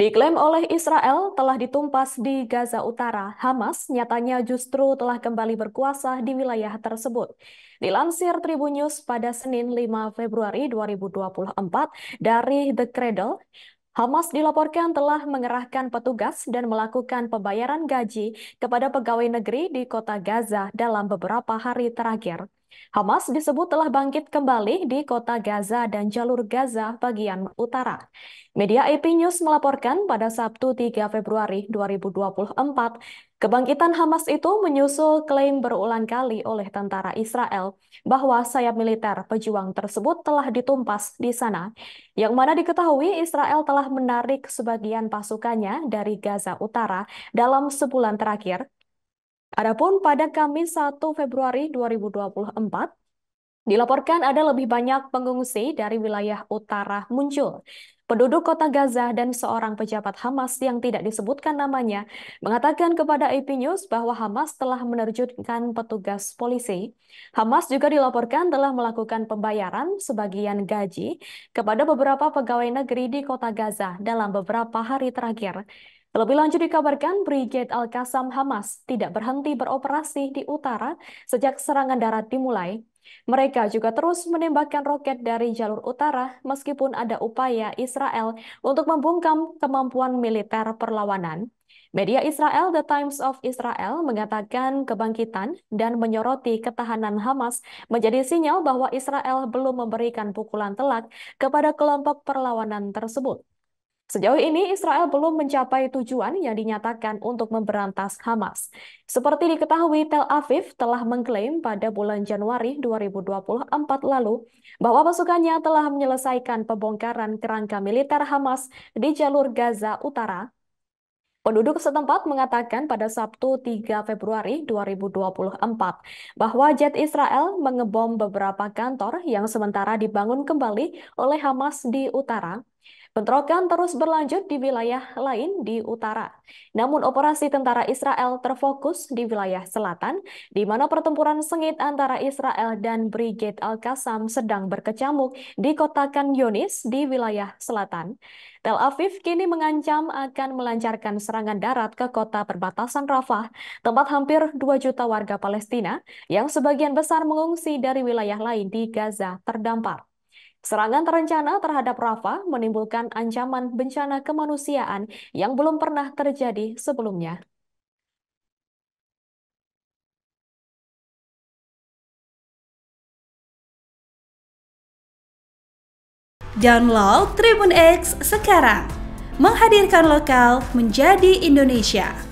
Diklaim oleh Israel telah ditumpas di Gaza Utara, Hamas nyatanya justru telah kembali berkuasa di wilayah tersebut. Dilansir Tribun News pada Senin 5 Februari 2024 dari The Cradle, Hamas dilaporkan telah mengerahkan petugas dan melakukan pembayaran gaji kepada pegawai negeri di kota Gaza dalam beberapa hari terakhir. Hamas disebut telah bangkit kembali di kota Gaza dan jalur Gaza bagian utara. Media AP News melaporkan pada Sabtu 3 Februari 2024, kebangkitan Hamas itu menyusul klaim berulang kali oleh tentara Israel bahwa sayap militer pejuang tersebut telah ditumpas di sana, yang mana diketahui Israel telah menarik sebagian pasukannya dari Gaza Utara dalam sebulan terakhir Adapun pada Kamis 1 Februari 2024, dilaporkan ada lebih banyak pengungsi dari wilayah utara muncul. Penduduk kota Gaza dan seorang pejabat Hamas yang tidak disebutkan namanya mengatakan kepada AP News bahwa Hamas telah menerjunkan petugas polisi. Hamas juga dilaporkan telah melakukan pembayaran sebagian gaji kepada beberapa pegawai negeri di kota Gaza dalam beberapa hari terakhir. Lebih lanjut dikabarkan, Brigade Al-Qassam Hamas tidak berhenti beroperasi di utara sejak serangan darat dimulai. Mereka juga terus menembakkan roket dari jalur utara meskipun ada upaya Israel untuk membungkam kemampuan militer perlawanan. Media Israel The Times of Israel mengatakan kebangkitan dan menyoroti ketahanan Hamas menjadi sinyal bahwa Israel belum memberikan pukulan telak kepada kelompok perlawanan tersebut. Sejauh ini, Israel belum mencapai tujuan yang dinyatakan untuk memberantas Hamas. Seperti diketahui, Tel Aviv telah mengklaim pada bulan Januari 2024 lalu bahwa pasukannya telah menyelesaikan pembongkaran kerangka militer Hamas di jalur Gaza Utara Penduduk setempat mengatakan pada Sabtu 3 Februari 2024 bahwa jet Israel mengebom beberapa kantor yang sementara dibangun kembali oleh Hamas di utara. Bentrokan terus berlanjut di wilayah lain di utara. Namun operasi tentara Israel terfokus di wilayah selatan, di mana pertempuran sengit antara Israel dan Brigade Al-Qassam sedang berkecamuk di kota Kan Yunis di wilayah selatan. Tel Aviv kini mengancam akan melancarkan serangan darat ke kota perbatasan Rafah, tempat hampir 2 juta warga Palestina yang sebagian besar mengungsi dari wilayah lain di Gaza terdampar. Serangan terencana terhadap Rafa menimbulkan ancaman bencana kemanusiaan yang belum pernah terjadi sebelumnya. Download Tribun X sekarang, menghadirkan lokal menjadi Indonesia.